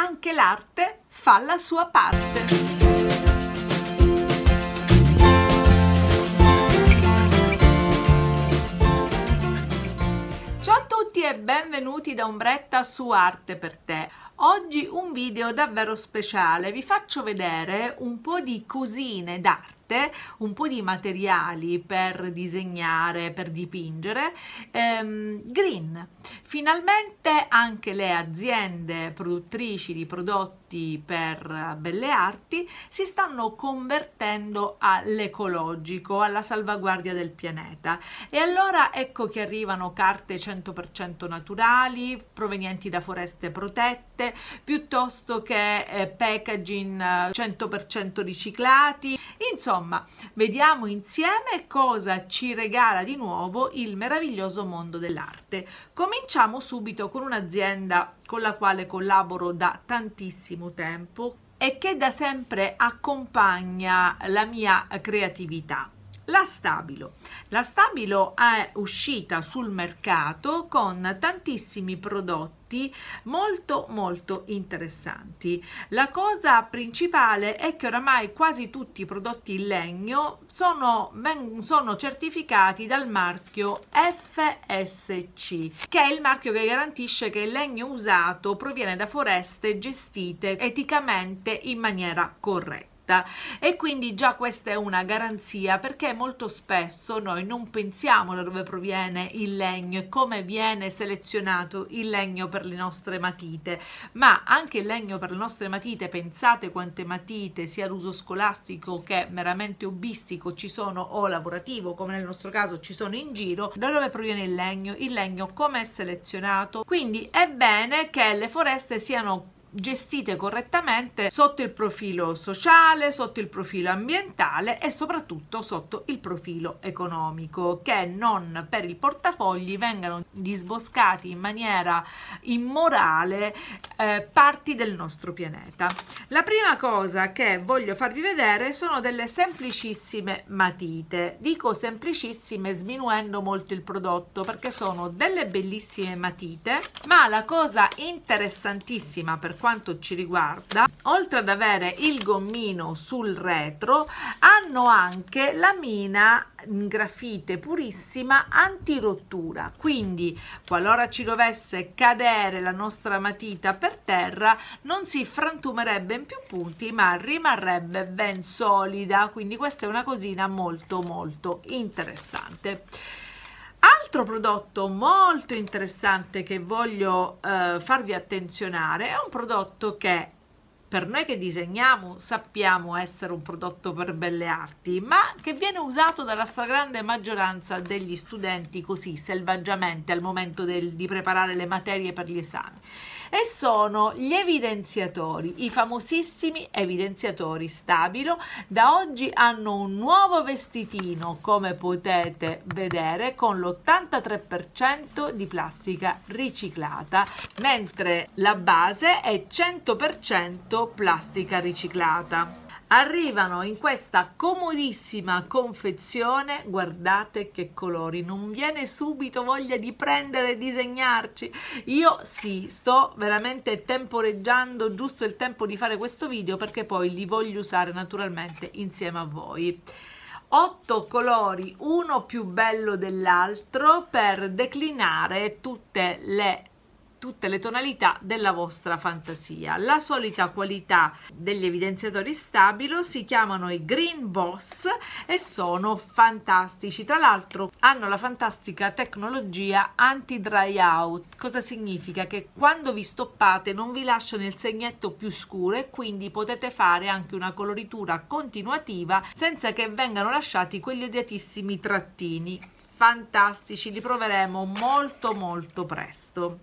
anche l'arte fa la sua parte. Ciao a tutti e benvenuti da Ombretta su Arte per te. Oggi un video davvero speciale, vi faccio vedere un po' di cosine d'arte arte, un po' di materiali per disegnare, per dipingere, ehm, green. Finalmente anche le aziende produttrici di prodotti per belle arti si stanno convertendo all'ecologico, alla salvaguardia del pianeta. E allora ecco che arrivano carte 100% naturali, provenienti da foreste protette, piuttosto che eh, packaging 100% eh, riciclati. Insomma, Insomma, vediamo insieme cosa ci regala di nuovo il meraviglioso mondo dell'arte. Cominciamo subito con un'azienda con la quale collaboro da tantissimo tempo e che da sempre accompagna la mia creatività la Stabilo. La Stabilo è uscita sul mercato con tantissimi prodotti molto molto interessanti. La cosa principale è che oramai quasi tutti i prodotti in legno sono, sono certificati dal marchio FSC, che è il marchio che garantisce che il legno usato proviene da foreste gestite eticamente in maniera corretta diretta e quindi già questa è una garanzia perché molto spesso noi non pensiamo da dove proviene il legno e come viene selezionato il legno per le nostre matite, ma anche il legno per le nostre matite, pensate quante matite sia ad scolastico che meramente hobbistico ci sono o lavorativo come nel nostro caso ci sono in giro, da dove proviene il legno, il legno come è selezionato, quindi è bene che le foreste siano gestite correttamente sotto il profilo sociale, sotto il profilo ambientale e soprattutto sotto il profilo economico, che non per il portafogli vengano disboscati in maniera immorale eh, parti del nostro pianeta. La prima cosa che voglio farvi vedere sono delle semplicissime matite, dico semplicissime sminuendo molto il prodotto perché sono delle bellissime matite, ma la cosa interessantissima per quanto ci riguarda oltre ad avere il gommino sul retro hanno anche la mina in grafite purissima antirottura quindi qualora ci dovesse cadere la nostra matita per terra non si frantumerebbe in più punti ma rimarrebbe ben solida quindi questa è una cosina molto molto interessante Altro prodotto molto interessante che voglio eh, farvi attenzionare è un prodotto che per noi che disegniamo sappiamo essere un prodotto per belle arti, ma che viene usato dalla stragrande maggioranza degli studenti così selvaggiamente al momento del, di preparare le materie per gli esami e sono gli evidenziatori, i famosissimi evidenziatori stabilo. Da oggi hanno un nuovo vestitino, come potete vedere, con l'83% di plastica riciclata, mentre la base è 100% plastica riciclata arrivano in questa comodissima confezione guardate che colori non viene subito voglia di prendere e disegnarci io sì sto veramente temporeggiando giusto il tempo di fare questo video perché poi li voglio usare naturalmente insieme a voi. Otto colori, uno più bello dell'altro, per declinare tutte le tutte le tonalità della vostra fantasia. La solita qualità degli evidenziatori stabilo si chiamano i Green Boss e sono fantastici. Tra l'altro hanno la fantastica tecnologia anti-dry out. Cosa significa? Che quando vi stoppate non vi lasciano il segnetto più scuro e quindi potete fare anche una coloritura continuativa senza che vengano lasciati quegli odiatissimi trattini fantastici li proveremo molto molto presto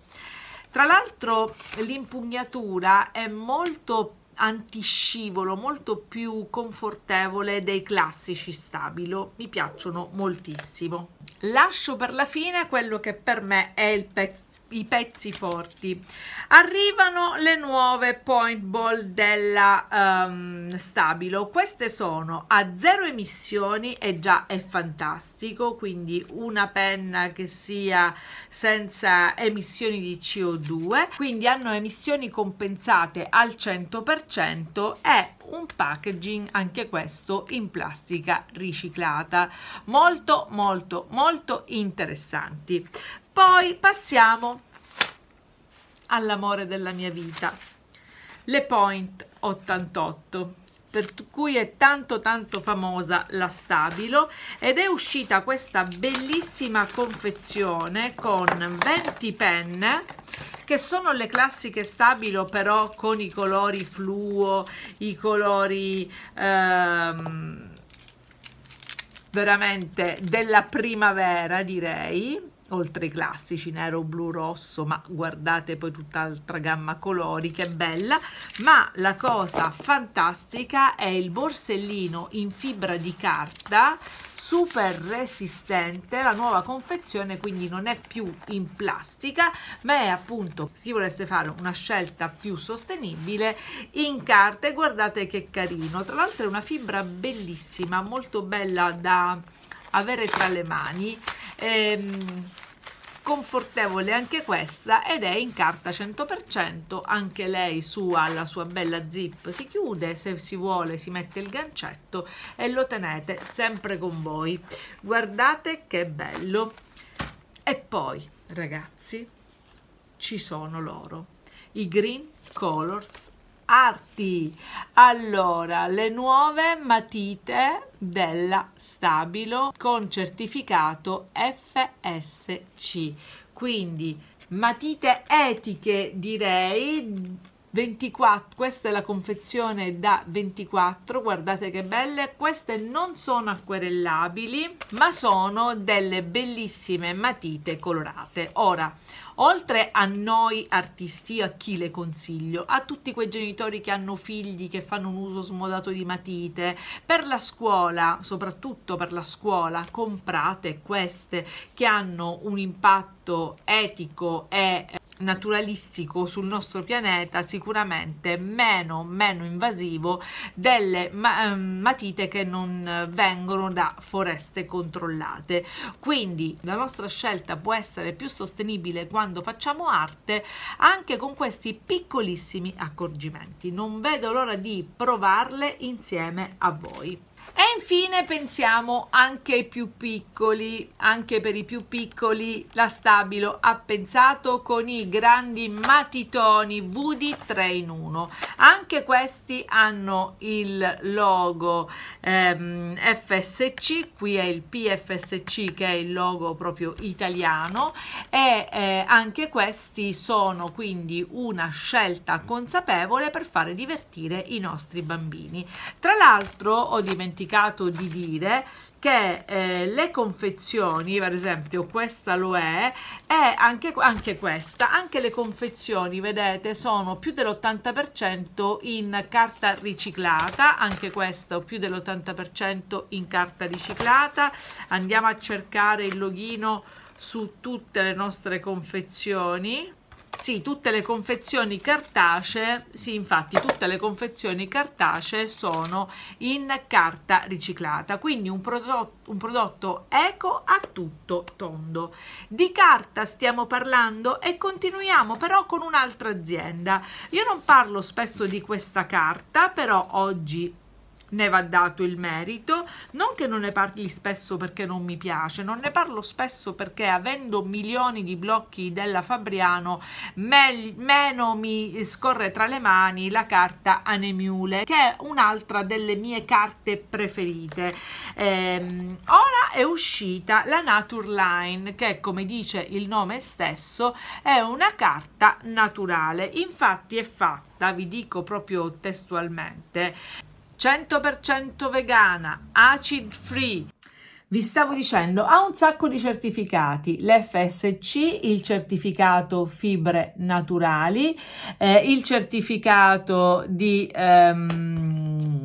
tra l'altro l'impugnatura è molto antiscivolo, molto più confortevole dei classici stabilo, mi piacciono moltissimo. Lascio per la fine quello che per me è il, pezzo i pezzi forti arrivano le nuove point ball della um, stabilo queste sono a zero emissioni e già è fantastico quindi una penna che sia senza emissioni di co2 quindi hanno emissioni compensate al 100% e un packaging anche questo in plastica riciclata molto molto molto interessanti poi passiamo all'amore della mia vita, le Point 88 per cui è tanto tanto famosa la Stabilo ed è uscita questa bellissima confezione con 20 penne che sono le classiche Stabilo però con i colori fluo, i colori ehm, veramente della primavera direi oltre ai classici nero, blu, rosso, ma guardate poi tutta l'altra gamma colori, che bella, ma la cosa fantastica è il borsellino in fibra di carta, super resistente, la nuova confezione quindi non è più in plastica, ma è appunto, chi volesse fare una scelta più sostenibile, in carta e guardate che carino, tra l'altro è una fibra bellissima, molto bella da avere tra le mani ehm, confortevole anche questa ed è in carta 100% anche lei sua la sua bella zip si chiude se si vuole si mette il gancetto e lo tenete sempre con voi guardate che bello e poi ragazzi ci sono loro i green colors arti. Allora, le nuove matite della Stabilo con certificato FSC. Quindi matite etiche direi 24, questa è la confezione da 24, guardate che belle, queste non sono acquerellabili ma sono delle bellissime matite colorate. Ora, oltre a noi artisti, io a chi le consiglio? A tutti quei genitori che hanno figli, che fanno un uso smodato di matite, per la scuola, soprattutto per la scuola, comprate queste che hanno un impatto etico e eh, naturalistico sul nostro pianeta sicuramente meno, meno invasivo delle ma ehm, matite che non vengono da foreste controllate quindi la nostra scelta può essere più sostenibile quando facciamo arte anche con questi piccolissimi accorgimenti non vedo l'ora di provarle insieme a voi e infine pensiamo anche ai più piccoli, anche per i più piccoli la Stabilo ha pensato con i grandi matitoni VD 3 in 1. Anche questi hanno il logo ehm, FSC, qui è il PFSC che è il logo proprio italiano e eh, anche questi sono quindi una scelta consapevole per fare divertire i nostri bambini. Tra l'altro ho dimenticato dimenticato di dire che eh, le confezioni, per esempio questa lo è, e anche, anche questa, anche le confezioni, vedete, sono più dell'80% in carta riciclata, anche questo più dell'80% in carta riciclata. Andiamo a cercare il loghino su tutte le nostre confezioni sì, tutte le confezioni cartacee, sì, infatti tutte le confezioni cartacee sono in carta riciclata, quindi un prodotto, un prodotto eco a tutto tondo. Di carta stiamo parlando e continuiamo però con un'altra azienda. Io non parlo spesso di questa carta, però oggi ne va dato il merito. Non che non ne parli spesso perché non mi piace, non ne parlo spesso perché avendo milioni di blocchi della Fabriano, me meno mi scorre tra le mani la carta Anemiule, che è un'altra delle mie carte preferite. Ehm, ora è uscita la Nature Line, che come dice il nome stesso, è una carta naturale. Infatti è fatta, vi dico proprio testualmente, 100% vegana, acid free. Vi stavo dicendo, ha un sacco di certificati, l'FSC, il certificato fibre naturali, eh, il certificato di... Ehm,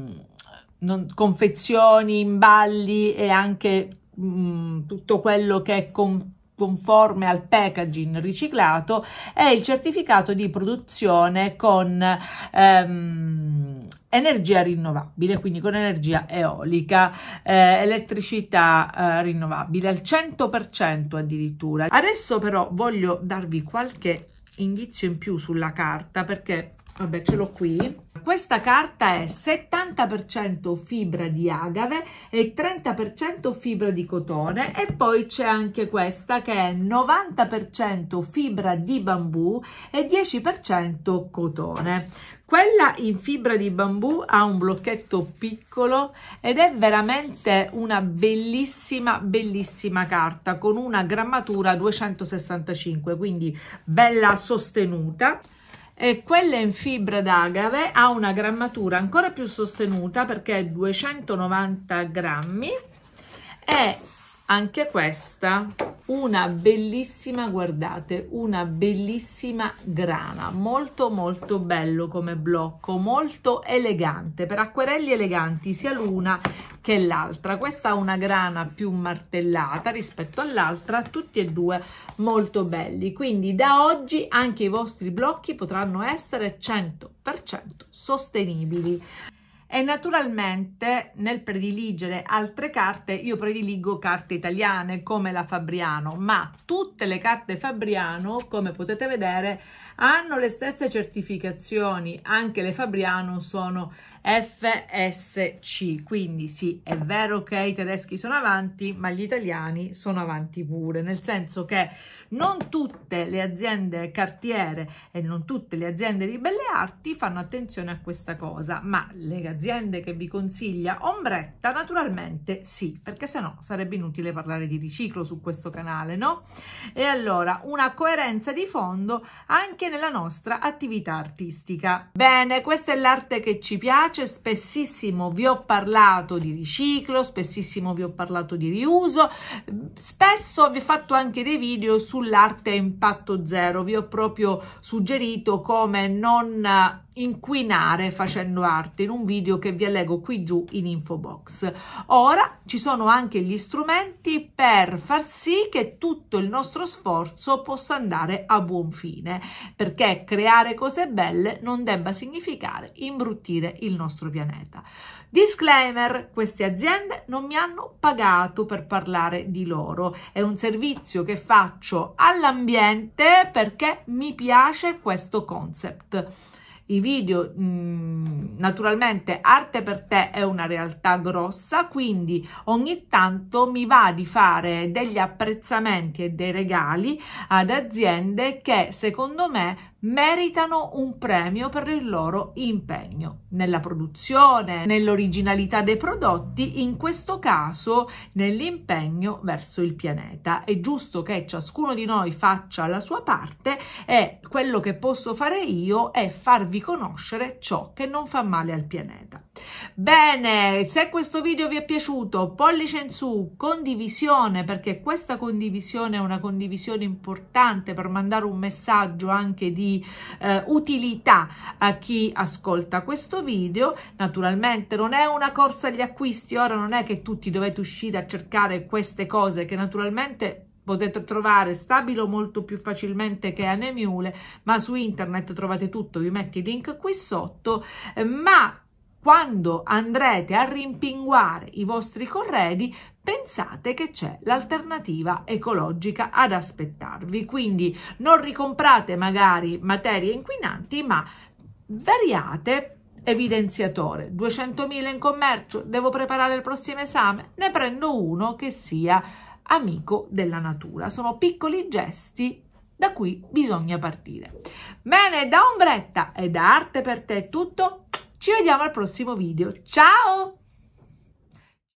non, confezioni, imballi e anche mh, mm, tutto quello che è con, conforme al packaging riciclato e il certificato di produzione con ehm, energia rinnovabile, quindi con energia eolica, eh, elettricità eh, rinnovabile, al 100% addirittura. Adesso però voglio darvi qualche indizio in più sulla carta perché vabbè ce l'ho qui questa carta è 70% fibra di agave e 30% fibra di cotone e poi c'è anche questa che è 90% fibra di bambù e 10% cotone. Quella in fibra di bambù ha un blocchetto piccolo ed è veramente una bellissima, bellissima carta con una grammatura 265, quindi bella sostenuta e quella in fibra d'agave ha una grammatura ancora più sostenuta perché è 290 grammi e anche questa una bellissima guardate una bellissima grana molto molto bello come blocco molto elegante per acquerelli eleganti sia l'una che l'altra questa ha una grana più martellata rispetto all'altra tutti e due molto belli quindi da oggi anche i vostri blocchi potranno essere 100% sostenibili e naturalmente nel prediligere altre carte io prediligo carte italiane come la Fabriano, ma tutte le carte Fabriano, come potete vedere, hanno le stesse certificazioni, anche le Fabriano sono FSC, quindi sì, è vero che i tedeschi sono avanti, ma gli italiani sono avanti pure, nel senso che non tutte le aziende cartiere e non tutte le aziende di belle arti fanno attenzione a questa cosa, ma le aziende che vi consiglia Ombretta naturalmente sì, perché sennò sarebbe inutile parlare di riciclo su questo canale, no? E allora una coerenza di fondo anche nella nostra attività artistica. Bene, questa è l'arte che ci piace, spessissimo vi ho parlato di riciclo, spessissimo vi ho parlato di riuso, spesso vi ho fatto anche dei video sul sull'arte a impatto zero. Vi ho proprio suggerito come non inquinare facendo arte in un video che vi allego qui giù in info box. Ora ci sono anche gli strumenti per far sì che tutto il nostro sforzo possa andare a buon fine, perché creare cose belle non debba significare imbruttire il nostro pianeta. Disclaimer, queste aziende non mi hanno pagato per parlare di loro, è un servizio che faccio all'ambiente perché mi piace questo concept. I video, mh, mm, naturalmente, arte per te è una realtà grossa, quindi ogni tanto mi va di fare degli apprezzamenti e dei regali ad aziende che secondo me meritano un premio per il loro impegno nella produzione, nell'originalità dei prodotti, in questo caso nell'impegno verso il pianeta. È giusto che ciascuno di noi faccia la sua parte e quello che posso fare io è farvi conoscere ciò che non fa male al pianeta. Bene, se questo video vi è piaciuto, pollice in su, condivisione, perché questa condivisione è una condivisione importante per mandare un messaggio anche di eh, utilità a chi ascolta questo video. Naturalmente non è una corsa agli acquisti, ora non è che tutti dovete uscire a cercare queste cose che naturalmente potete trovare stabilo molto più facilmente che Anemule, ma su internet trovate tutto, vi metto i link qui sotto, eh, ma quando andrete a rimpinguare i vostri corredi, pensate che c'è l'alternativa ecologica ad aspettarvi. Quindi non ricomprate magari materie inquinanti, ma variate evidenziatore 200.000 in commercio devo preparare il prossimo esame ne prendo uno che sia amico della natura sono piccoli gesti da cui bisogna partire bene da ombretta e da arte per te è tutto ci vediamo al prossimo video ciao